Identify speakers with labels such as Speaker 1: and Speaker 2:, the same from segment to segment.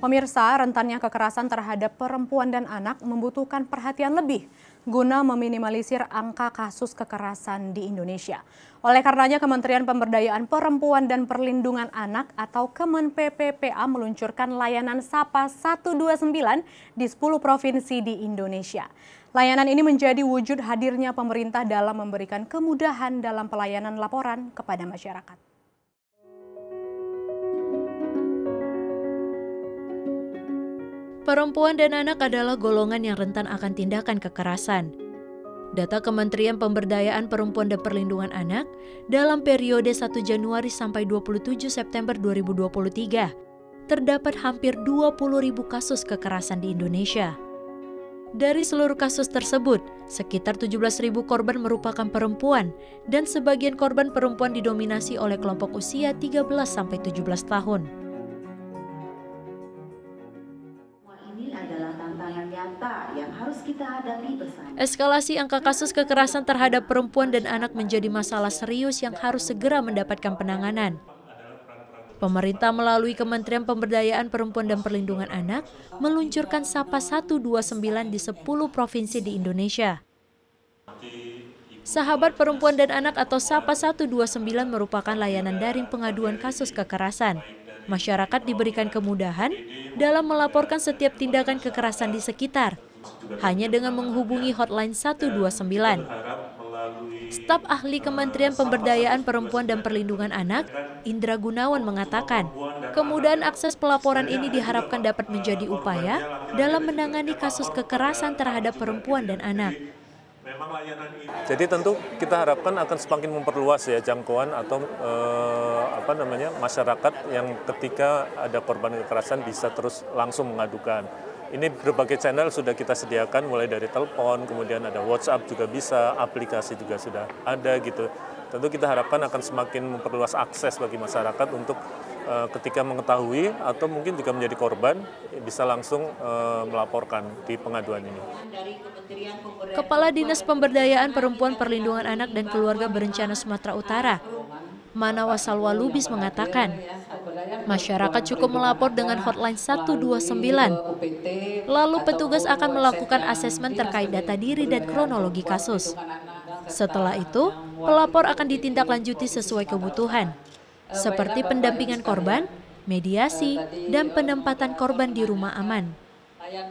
Speaker 1: Pemirsa, rentannya kekerasan terhadap perempuan dan anak membutuhkan perhatian lebih guna meminimalisir angka kasus kekerasan di Indonesia. Oleh karenanya, Kementerian Pemberdayaan Perempuan dan Perlindungan Anak atau Kemen PPPA meluncurkan layanan Sapa 129 di 10 provinsi di Indonesia. Layanan ini menjadi wujud hadirnya pemerintah dalam memberikan kemudahan dalam pelayanan laporan kepada masyarakat. Perempuan dan anak adalah golongan yang rentan akan tindakan kekerasan. Data Kementerian Pemberdayaan Perempuan dan Perlindungan Anak dalam periode 1 Januari sampai 27 September 2023 terdapat hampir 20.000 kasus kekerasan di Indonesia. Dari seluruh kasus tersebut, sekitar 17.000 korban merupakan perempuan dan sebagian korban perempuan didominasi oleh kelompok usia 13 sampai 17 tahun.
Speaker 2: nyata yang harus kita hadapi bersama.
Speaker 1: Eskalasi angka kasus kekerasan terhadap perempuan dan anak menjadi masalah serius yang harus segera mendapatkan penanganan. Pemerintah melalui Kementerian Pemberdayaan Perempuan dan Perlindungan Anak meluncurkan Sapa 129 di 10 provinsi di Indonesia. Sahabat Perempuan dan Anak atau Sapa 129 merupakan layanan daring pengaduan kasus kekerasan masyarakat diberikan kemudahan dalam melaporkan setiap tindakan kekerasan di sekitar, hanya dengan menghubungi hotline 129. Staf ahli Kementerian Pemberdayaan Perempuan dan Perlindungan Anak, Indra Gunawan mengatakan, kemudahan akses pelaporan ini diharapkan dapat menjadi upaya dalam menangani kasus kekerasan terhadap perempuan dan anak. Memang
Speaker 3: layanan ini. Jadi tentu kita harapkan akan semakin memperluas ya jangkauan atau eh, apa namanya masyarakat yang ketika ada korban kekerasan bisa terus langsung mengadukan. Ini berbagai channel sudah kita sediakan mulai dari telepon, kemudian ada WhatsApp juga bisa, aplikasi juga sudah ada gitu. Tentu kita harapkan akan semakin memperluas akses bagi masyarakat untuk Eh, ketika mengetahui atau mungkin juga menjadi korban bisa langsung eh, melaporkan di pengaduan ini.
Speaker 1: Kepala Dinas Pemberdayaan Perempuan Perlindungan Anak dan Keluarga Berencana Sumatera Utara, Manawa Salwa Lubis mengatakan, masyarakat cukup melapor dengan hotline 129. Lalu petugas akan melakukan asesmen terkait data diri dan kronologi kasus. Setelah itu, pelapor akan ditindaklanjuti sesuai kebutuhan.
Speaker 2: Eh, seperti pendampingan korban,
Speaker 1: mediasi, eh, dan penempatan korban di rumah aman.
Speaker 2: Ya.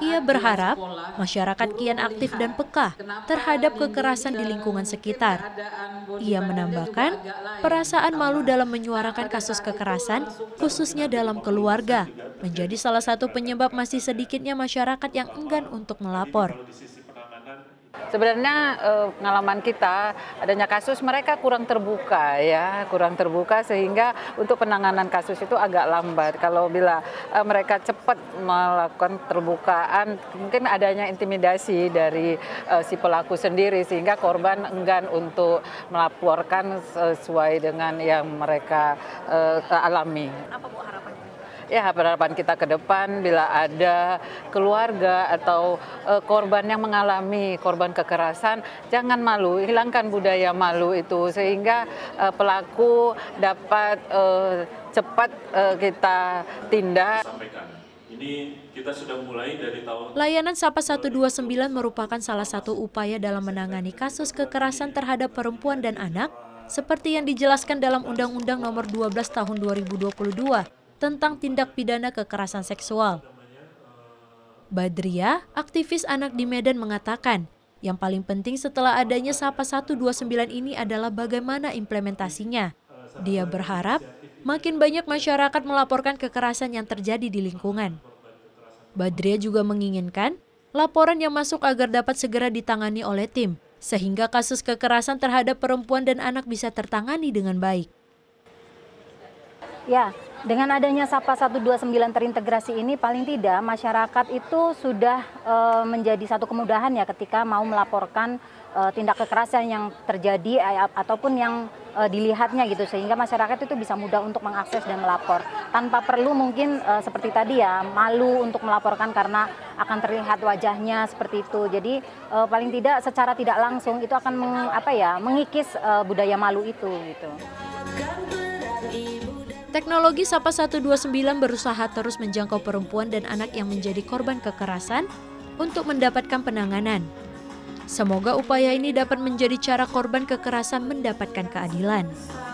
Speaker 2: Ia berharap masyarakat kian aktif dan peka terhadap kekerasan di lingkungan sekitar. Ia menambahkan perasaan
Speaker 1: malu nah, dalam menyuarakan kasus kekerasan, khususnya dalam keluarga, menjadi salah satu penyebab masih sedikitnya masyarakat yang enggan untuk melapor
Speaker 2: sebenarnya eh, pengalaman kita adanya kasus mereka kurang terbuka ya, kurang terbuka sehingga untuk penanganan kasus itu agak lambat. Kalau bila uh, mereka cepat melakukan terbukaan, mungkin adanya intimidasi dari uh, si pelaku sendiri sehingga korban enggan untuk melaporkan sesuai dengan yang mereka uh, alami. Apa Bu harapan? ya harapan kita ke depan bila ada keluarga atau uh, korban yang mengalami korban kekerasan jangan malu hilangkan budaya malu itu sehingga uh, pelaku dapat uh, cepat uh, kita tindak.
Speaker 3: Ini kita sudah mulai dari tahun
Speaker 1: Layanan Sapa 129 merupakan salah satu upaya dalam menangani kasus kekerasan terhadap perempuan dan anak seperti yang dijelaskan dalam Undang-Undang Nomor 12 Tahun 2022 tentang tindak pidana kekerasan seksual. Badria, aktivis anak di Medan mengatakan, yang paling penting setelah adanya Sapa 129 ini adalah bagaimana implementasinya. Dia berharap makin banyak masyarakat melaporkan kekerasan yang terjadi di lingkungan. Badria juga menginginkan laporan yang masuk agar dapat segera ditangani oleh tim, sehingga kasus kekerasan terhadap perempuan dan anak bisa tertangani dengan baik. Ya, dengan adanya Sapa 129 terintegrasi ini paling tidak masyarakat itu sudah e, menjadi satu kemudahan ya ketika mau melaporkan e, tindak kekerasan yang terjadi e, ataupun yang e, dilihatnya gitu sehingga masyarakat itu bisa mudah untuk mengakses dan melapor tanpa perlu mungkin e, seperti tadi ya malu untuk melaporkan karena akan terlihat wajahnya seperti itu. Jadi e, paling tidak secara tidak langsung itu akan meng, apa ya mengikis e, budaya malu itu gitu. Teknologi Sapa 129 berusaha terus menjangkau perempuan dan anak yang menjadi korban kekerasan untuk mendapatkan penanganan. Semoga upaya ini dapat menjadi cara korban kekerasan mendapatkan keadilan.